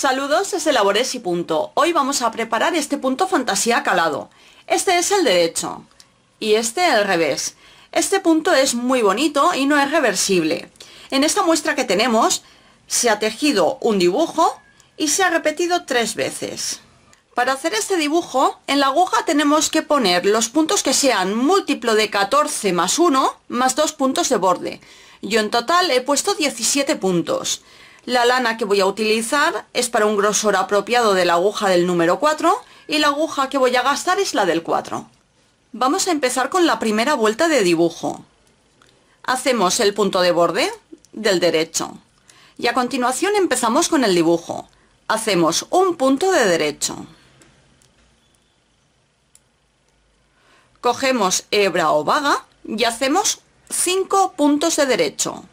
Saludos desde Labores y Punto. Hoy vamos a preparar este punto fantasía calado. Este es el derecho y este el revés. Este punto es muy bonito y no es reversible. En esta muestra que tenemos se ha tejido un dibujo y se ha repetido tres veces. Para hacer este dibujo, en la aguja tenemos que poner los puntos que sean múltiplo de 14 más 1 más 2 puntos de borde. Yo en total he puesto 17 puntos. La lana que voy a utilizar es para un grosor apropiado de la aguja del número 4 y la aguja que voy a gastar es la del 4. Vamos a empezar con la primera vuelta de dibujo. Hacemos el punto de borde del derecho y a continuación empezamos con el dibujo. Hacemos un punto de derecho. Cogemos hebra o vaga y hacemos 5 puntos de derecho.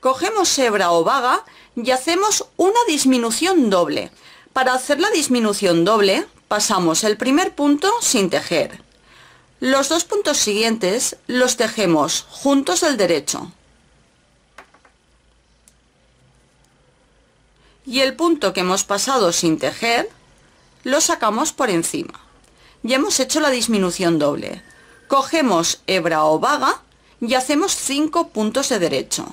Cogemos hebra o vaga y hacemos una disminución doble. Para hacer la disminución doble, pasamos el primer punto sin tejer. Los dos puntos siguientes los tejemos juntos del derecho. Y el punto que hemos pasado sin tejer, lo sacamos por encima. Ya hemos hecho la disminución doble. Cogemos hebra o vaga y hacemos 5 puntos de derecho.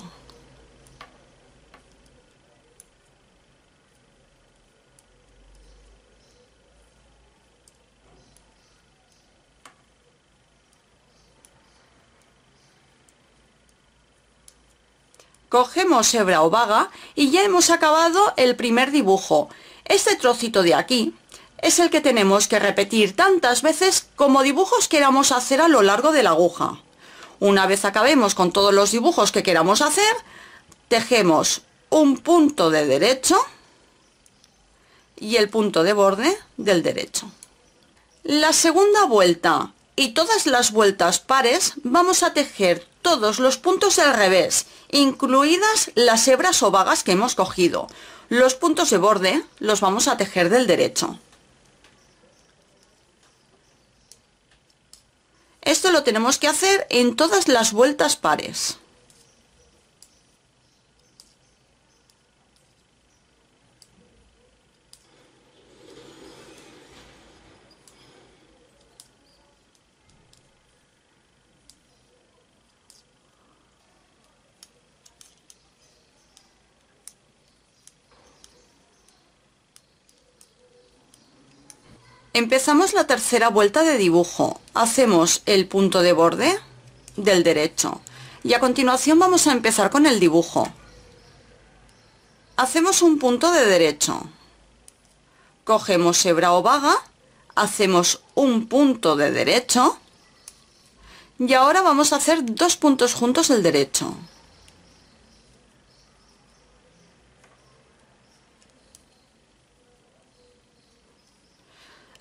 Cogemos hebra o vaga y ya hemos acabado el primer dibujo. Este trocito de aquí es el que tenemos que repetir tantas veces como dibujos queramos hacer a lo largo de la aguja. Una vez acabemos con todos los dibujos que queramos hacer, tejemos un punto de derecho y el punto de borde del derecho. La segunda vuelta y todas las vueltas pares vamos a tejer todos los puntos al revés, incluidas las hebras o vagas que hemos cogido. Los puntos de borde los vamos a tejer del derecho. Esto lo tenemos que hacer en todas las vueltas pares. Empezamos la tercera vuelta de dibujo. Hacemos el punto de borde del derecho. Y a continuación vamos a empezar con el dibujo. Hacemos un punto de derecho. Cogemos hebra o vaga, hacemos un punto de derecho. Y ahora vamos a hacer dos puntos juntos del derecho.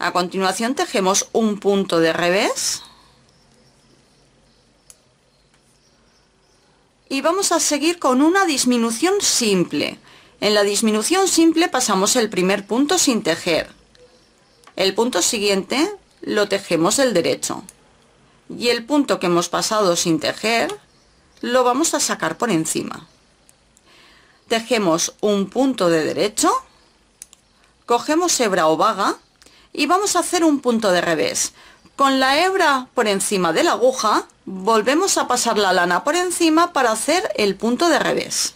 a continuación tejemos un punto de revés y vamos a seguir con una disminución simple en la disminución simple pasamos el primer punto sin tejer el punto siguiente lo tejemos el derecho y el punto que hemos pasado sin tejer lo vamos a sacar por encima tejemos un punto de derecho cogemos hebra o vaga y vamos a hacer un punto de revés. Con la hebra por encima de la aguja, volvemos a pasar la lana por encima para hacer el punto de revés.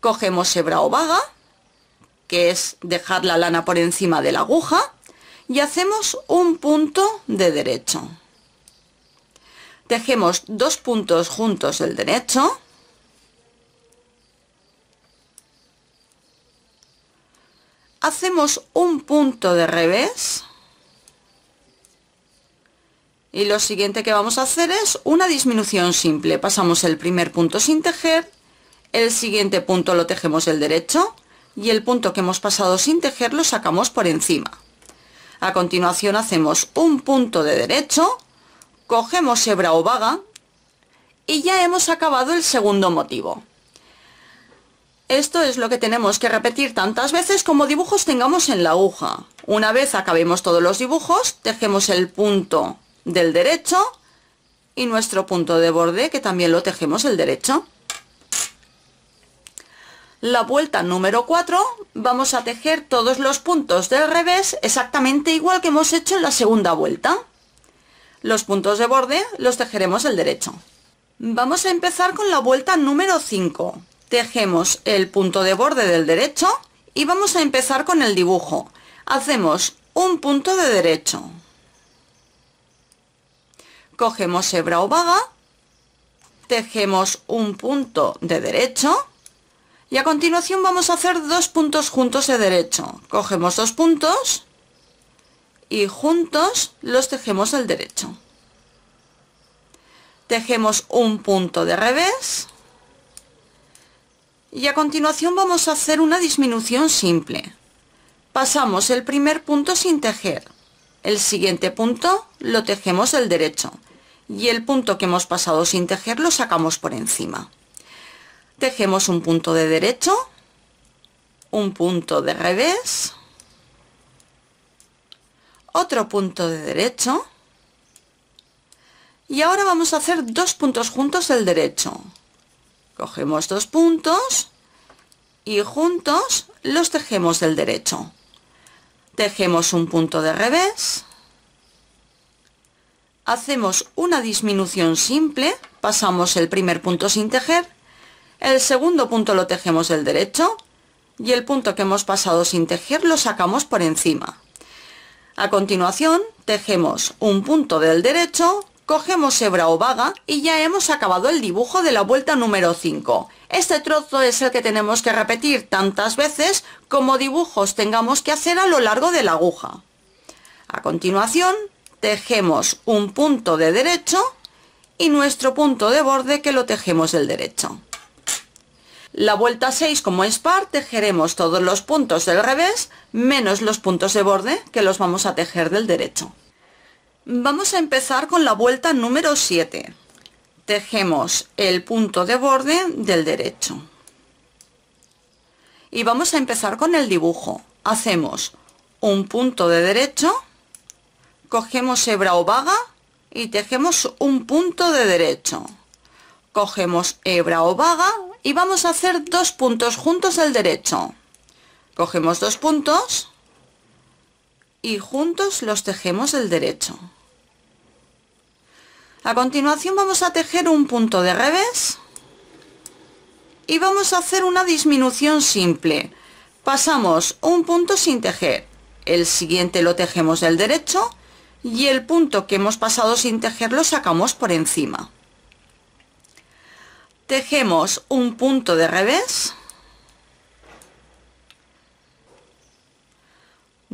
Cogemos hebra o vaga, que es dejar la lana por encima de la aguja, y hacemos un punto de derecho. Tejemos dos puntos juntos del derecho hacemos un punto de revés y lo siguiente que vamos a hacer es una disminución simple pasamos el primer punto sin tejer el siguiente punto lo tejemos el derecho y el punto que hemos pasado sin tejer lo sacamos por encima a continuación hacemos un punto de derecho cogemos hebra o vaga y ya hemos acabado el segundo motivo esto es lo que tenemos que repetir tantas veces como dibujos tengamos en la aguja. Una vez acabemos todos los dibujos, tejemos el punto del derecho y nuestro punto de borde que también lo tejemos el derecho. La vuelta número 4 vamos a tejer todos los puntos del revés exactamente igual que hemos hecho en la segunda vuelta. Los puntos de borde los tejeremos el derecho. Vamos a empezar con la vuelta número 5. Tejemos el punto de borde del derecho y vamos a empezar con el dibujo. Hacemos un punto de derecho. Cogemos hebra o vaga, tejemos un punto de derecho y a continuación vamos a hacer dos puntos juntos de derecho. Cogemos dos puntos y juntos los tejemos el derecho. Tejemos un punto de revés y a continuación vamos a hacer una disminución simple. Pasamos el primer punto sin tejer. El siguiente punto lo tejemos el derecho. Y el punto que hemos pasado sin tejer lo sacamos por encima. Tejemos un punto de derecho, un punto de revés, otro punto de derecho, y ahora vamos a hacer dos puntos juntos del derecho. Cogemos dos puntos y juntos los tejemos del derecho. Tejemos un punto de revés. Hacemos una disminución simple, pasamos el primer punto sin tejer, el segundo punto lo tejemos del derecho y el punto que hemos pasado sin tejer lo sacamos por encima. A continuación, tejemos un punto del derecho Cogemos hebra o vaga y ya hemos acabado el dibujo de la vuelta número 5. Este trozo es el que tenemos que repetir tantas veces como dibujos tengamos que hacer a lo largo de la aguja. A continuación, tejemos un punto de derecho y nuestro punto de borde que lo tejemos del derecho. La vuelta 6 como es par tejeremos todos los puntos del revés menos los puntos de borde que los vamos a tejer del derecho. Vamos a empezar con la vuelta número 7. Tejemos el punto de borde del derecho. Y vamos a empezar con el dibujo. Hacemos un punto de derecho, cogemos hebra o vaga y tejemos un punto de derecho. Cogemos hebra o vaga y vamos a hacer dos puntos juntos del derecho. Cogemos dos puntos y juntos los tejemos el derecho. A continuación vamos a tejer un punto de revés y vamos a hacer una disminución simple. Pasamos un punto sin tejer, el siguiente lo tejemos del derecho y el punto que hemos pasado sin tejer lo sacamos por encima. Tejemos un punto de revés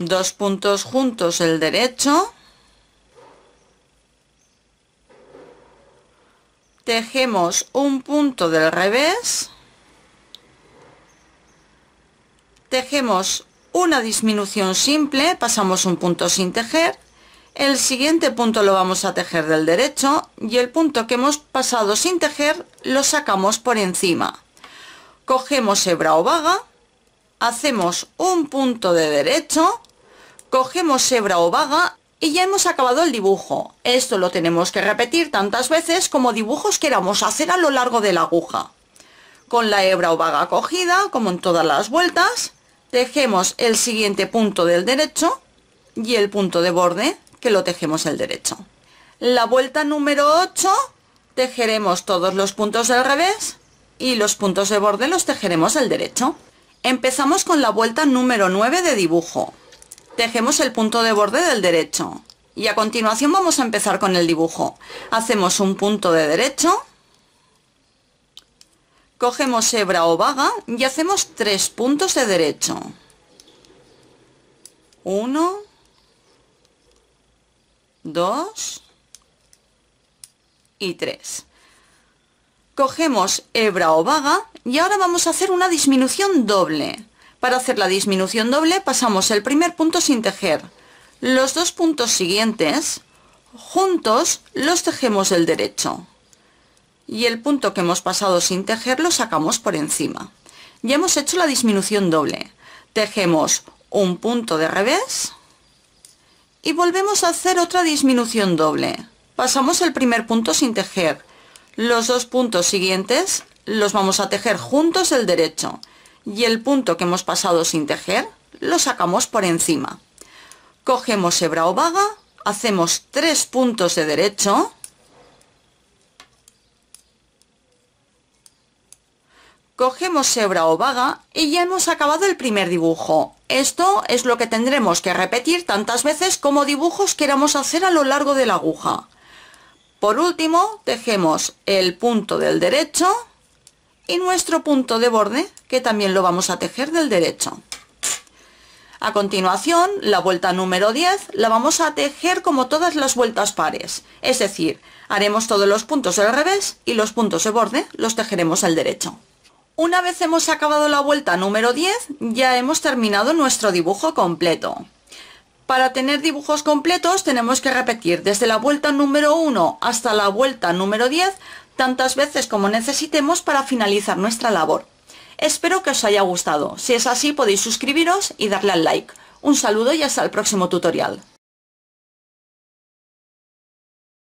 dos puntos juntos el derecho tejemos un punto del revés tejemos una disminución simple pasamos un punto sin tejer el siguiente punto lo vamos a tejer del derecho y el punto que hemos pasado sin tejer lo sacamos por encima. Cogemos hebra o vaga, hacemos un punto de derecho, cogemos hebra o vaga y ya hemos acabado el dibujo. Esto lo tenemos que repetir tantas veces como dibujos queramos hacer a lo largo de la aguja. Con la hebra o vaga cogida, como en todas las vueltas, tejemos el siguiente punto del derecho y el punto de borde que lo tejemos el derecho. La vuelta número 8 tejeremos todos los puntos del revés y los puntos de borde los tejeremos el derecho. Empezamos con la vuelta número 9 de dibujo. Tejemos el punto de borde del derecho y a continuación vamos a empezar con el dibujo. Hacemos un punto de derecho, cogemos hebra o vaga y hacemos tres puntos de derecho. Uno, dos y tres. Cogemos hebra o vaga y ahora vamos a hacer una disminución doble. Para hacer la disminución doble pasamos el primer punto sin tejer. Los dos puntos siguientes juntos los tejemos del derecho. Y el punto que hemos pasado sin tejer lo sacamos por encima. Ya hemos hecho la disminución doble. Tejemos un punto de revés y volvemos a hacer otra disminución doble. Pasamos el primer punto sin tejer. Los dos puntos siguientes los vamos a tejer juntos el derecho y el punto que hemos pasado sin tejer lo sacamos por encima. Cogemos hebra o vaga, hacemos tres puntos de derecho, cogemos hebra o vaga y ya hemos acabado el primer dibujo. Esto es lo que tendremos que repetir tantas veces como dibujos queramos hacer a lo largo de la aguja. Por último, tejemos el punto del derecho y nuestro punto de borde que también lo vamos a tejer del derecho a continuación la vuelta número 10 la vamos a tejer como todas las vueltas pares es decir haremos todos los puntos al revés y los puntos de borde los tejeremos al derecho una vez hemos acabado la vuelta número 10 ya hemos terminado nuestro dibujo completo para tener dibujos completos tenemos que repetir desde la vuelta número 1 hasta la vuelta número 10 tantas veces como necesitemos para finalizar nuestra labor. Espero que os haya gustado. Si es así podéis suscribiros y darle al like. Un saludo y hasta el próximo tutorial.